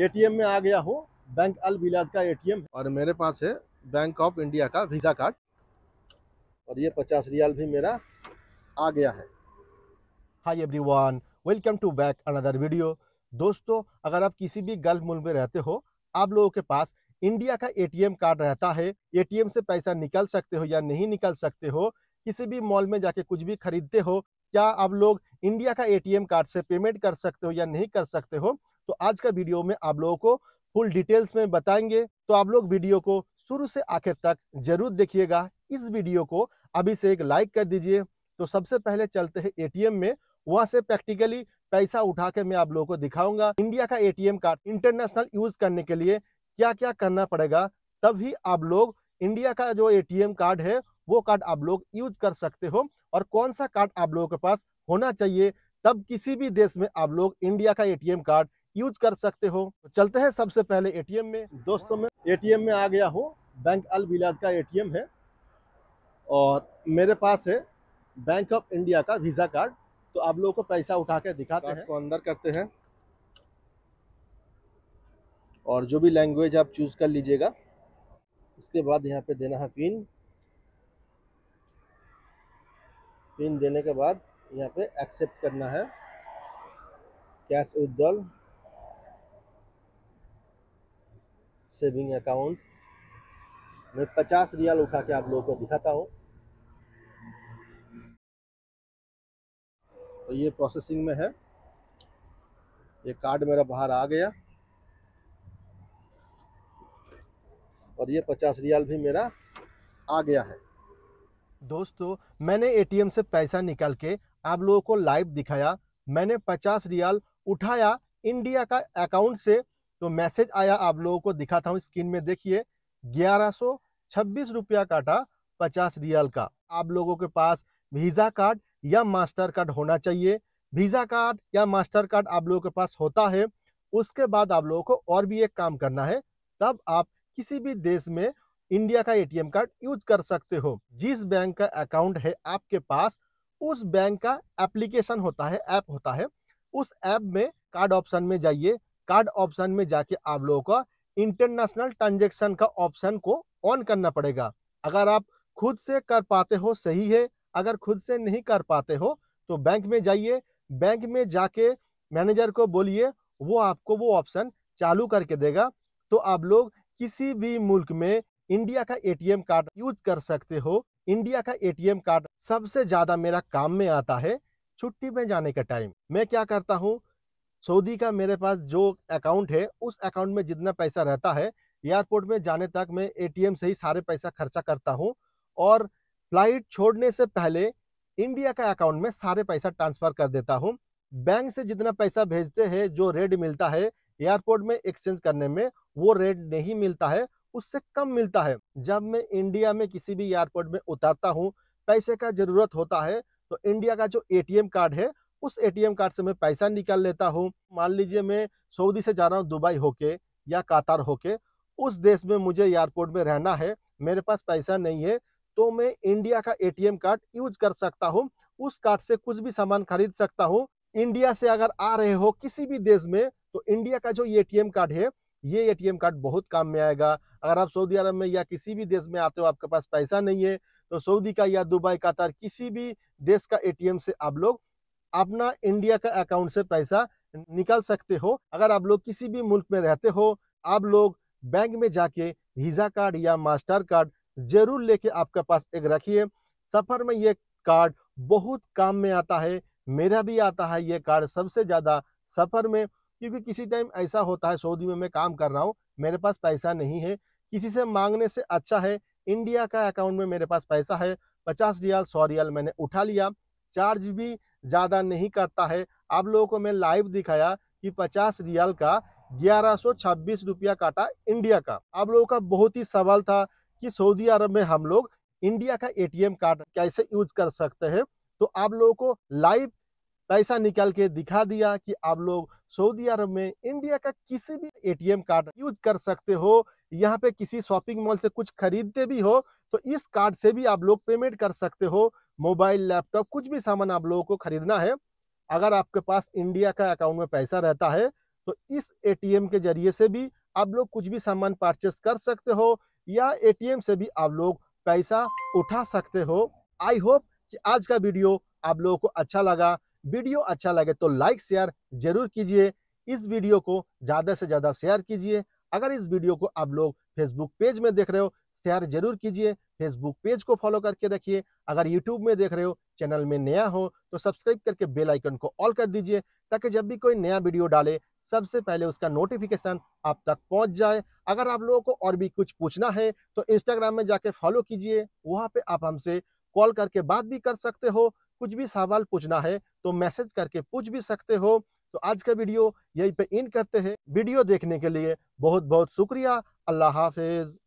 ATM में आ गया हूँ बैंक अल बिलाद का एटीएम और मेरे पास है बैंक ऑफ इंडिया का वीज़ा कार्ड और ये पचास रियाल भी मेरा आ गया है hi everyone welcome to back another video दोस्तों अगर आप किसी भी गल्फ मुल्क में रहते हो आप लोगों के पास इंडिया का एटीएम कार्ड रहता है एटीएम से पैसा निकल सकते हो या नहीं निकल सकते हो किसी भी मॉल में जाके कुछ भी खरीदते हो क्या आप लोग इंडिया का एटीएम कार्ड से पेमेंट कर सकते हो या नहीं कर सकते हो तो आज का वीडियो में आप लोगों को फुल डिटेल्स में बताएंगे तो आप लोग वीडियो को शुरू से आखिर तक जरूर देखिएगा इस वीडियो को अभी से एक लाइक कर दीजिए तो सबसे पहले चलते हैं एटीएम में वहां से प्रैक्टिकली पैसा उठा के मैं आप लोगों को दिखाऊंगा इंडिया का एटीएम कार्ड इंटरनेशनल यूज करने के लिए क्या क्या करना पड़ेगा तभी आप लोग इंडिया का जो एटीएम कार्ड है वो कार्ड आप लोग यूज कर सकते हो और कौन सा कार्ड आप लोगों के पास होना चाहिए तब किसी भी देश में आप लोग इंडिया का एटीएम कार्ड यूज कर सकते हो तो चलते हैं सबसे पहले एटीएम में दोस्तों में एटीएम में आ गया हूँ बैंक अल बिलाद का एटीएम है और मेरे पास है बैंक ऑफ इंडिया का वीज़ा कार्ड तो आप लोगों को पैसा उठा के दिखाते हैं को अंदर करते हैं और जो भी लैंग्वेज आप चूज़ कर लीजिएगा उसके बाद यहाँ पे देना है पिन पिन देने के बाद यहाँ पे एक्सेप्ट करना है कैश विदड्रॉल सेविंग अकाउंट मैं पचास रियाल उठा के आप लोगों को दिखाता हूँ तो ये प्रोसेसिंग में है ये कार्ड मेरा बाहर आ गया और ये पचास रियाल भी मेरा आ गया है दोस्तों मैंने एटीएम से पैसा निकाल के आप लोगों को लाइव दिखाया मैंने पचास रियाल उठाया इंडिया का अकाउंट से तो मैसेज आया आप लोगों को दिखाता हूँ स्क्रीन में देखिए ग्यारह सौ छब्बीस रुपया काटा पचास रियाल का आप लोगों के पास वीज़ा कार्ड या मास्टर कार्ड होना चाहिए वीज़ा कार्ड या मास्टर कार्ड आप लोगों के पास होता है उसके बाद आप लोगों को और भी एक काम करना है तब आप किसी भी देश में इंडिया का एटीएम कार्ड यूज कर सकते हो जिस बैंक का अकाउंट है आपके पास उस बैंक का एप्लीकेशन होता है ऐप होता है उस ऐप में कार्ड ऑप्शन में जाइए कार्ड ऑप्शन में जाके आप लोगों का इंटरनेशनल ट्रांजेक्शन का ऑप्शन को ऑन करना पड़ेगा अगर आप खुद से कर पाते हो सही है अगर खुद से नहीं कर पाते हो तो बैंक में जाइए बैंक में जाके मैनेजर को बोलिए वो आपको वो ऑप्शन चालू करके देगा तो आप लोग किसी भी मुल्क में इंडिया का एटीएम कार्ड यूज कर सकते हो इंडिया का एटीएम कार्ड सबसे ज्यादा मेरा काम में आता है छुट्टी में जाने का टाइम मैं क्या करता हूँ सऊदी का मेरे पास जो अकाउंट है उस अकाउंट में जितना पैसा रहता है एयरपोर्ट में जाने तक मैं एटीएम से ही सारे पैसा खर्चा करता हूँ और फ्लाइट छोड़ने से पहले इंडिया का अकाउंट में सारे पैसा ट्रांसफ़र कर देता हूँ बैंक से जितना पैसा भेजते हैं जो रेट मिलता है एयरपोर्ट में एक्सचेंज करने में वो रेट नहीं मिलता है उससे कम मिलता है जब मैं इंडिया में किसी भी एयरपोर्ट में उतारता हूँ पैसे का ज़रूरत होता है तो इंडिया का जो एटीएम कार्ड है उस एटीएम कार्ड से मैं पैसा निकाल लेता हूँ मान लीजिए मैं सऊदी से जा रहा हूँ दुबई होके या कातार होके उस देश में मुझे एयरपोर्ट में रहना है मेरे पास पैसा नहीं है तो मैं इंडिया का एटीएम कार्ड यूज कर सकता हूँ उस कार्ड से कुछ भी सामान खरीद सकता हूँ इंडिया से अगर आ रहे हो किसी भी देश में तो इंडिया का जो एटीएम कार्ड है ये एटीएम कार्ड बहुत काम में आएगा अगर आप सऊदी अरब में या किसी भी देश में आते हो आपके पास पैसा नहीं है तो सऊदी का या दुबई कातार किसी भी देश का एटीएम से आप लोग अपना इंडिया का अकाउंट से पैसा निकाल सकते हो अगर आप लोग किसी भी मुल्क में रहते हो आप लोग बैंक में जाके वीज़ा कार्ड या मास्टर कार्ड जरूर लेके आपके पास एक रखिए सफ़र में ये कार्ड बहुत काम में आता है मेरा भी आता है ये कार्ड सबसे ज़्यादा सफ़र में क्योंकि किसी टाइम ऐसा होता है सऊदी में मैं काम कर रहा हूँ मेरे पास पैसा नहीं है किसी से मांगने से अच्छा है इंडिया का अकाउंट में मेरे पास पैसा है पचास रियाल सौ रियाल मैंने उठा लिया चार्ज भी ज़्यादा नहीं करता है आप लोगों को मैं लाइव दिखाया कि पचास रियाल का ग्यारह सौ छब्बीस रुपया काटा इंडिया का आप लोगों का बहुत ही सवाल था कि सऊदी अरब में हम लोग इंडिया का एटीएम कार्ड कैसे यूज कर सकते हैं तो आप लोगों को लाइव पैसा निकाल के दिखा दिया कि आप लोग सऊदी अरब में इंडिया का किसी भी एटीएम कार्ड यूज कर सकते हो यहाँ पे किसी शॉपिंग मॉल से कुछ खरीदते भी हो तो इस कार्ड से भी आप लोग पेमेंट कर सकते हो मोबाइल लैपटॉप कुछ भी सामान आप लोगों को खरीदना है अगर आपके पास इंडिया का अकाउंट में पैसा रहता है तो इस एटीएम के जरिए से भी आप लोग कुछ भी सामान परचेस कर सकते हो या एटीएम से भी आप लोग पैसा उठा सकते हो आई होप कि आज का वीडियो आप लोगों को अच्छा लगा वीडियो अच्छा लगे तो लाइक शेयर जरूर कीजिए इस वीडियो को ज़्यादा से ज़्यादा शेयर कीजिए अगर इस वीडियो को आप लोग फेसबुक पेज में देख रहे हो शेयर जरूर कीजिए फेसबुक पेज को फॉलो करके रखिए अगर यूट्यूब में देख रहे हो चैनल में नया हो तो सब्सक्राइब करके बेल आइकन को ऑल कर दीजिए ताकि जब भी कोई नया वीडियो डाले सबसे पहले उसका नोटिफिकेशन आप तक पहुंच जाए अगर आप लोगों को और भी कुछ पूछना है तो इंस्टाग्राम में जाके फॉलो कीजिए वहाँ पे आप हमसे कॉल करके बात भी कर सकते हो कुछ भी सवाल पूछना है तो मैसेज करके पूछ भी सकते हो तो आज का वीडियो यहीं पे इन करते हैं वीडियो देखने के लिए बहुत बहुत शुक्रिया अल्लाह हाफिज़